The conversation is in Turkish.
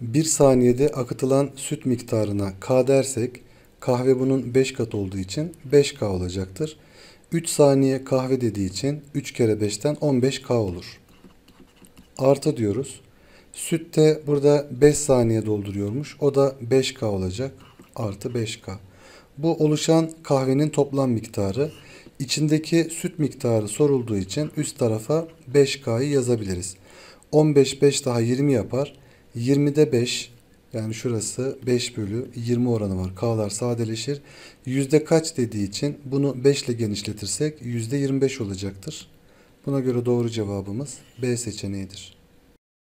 1 saniyede akıtılan süt miktarına K dersek kahve bunun 5 kat olduğu için 5K olacaktır. 3 saniye kahve dediği için 3 kere 5'ten 15K olur. Artı diyoruz. Sütte burada 5 saniye dolduruyormuş. O da 5K olacak. Artı 5K. Bu oluşan kahvenin toplam miktarı. İçindeki süt miktarı sorulduğu için üst tarafa 5K'yı yazabiliriz. 15 5 daha 20 yapar. 20'de 5 yani şurası 5 bölü 20 oranı var. K'lar sadeleşir. Yüzde kaç dediği için bunu 5 ile genişletirsek yüzde 25 olacaktır. Buna göre doğru cevabımız B seçeneğidir.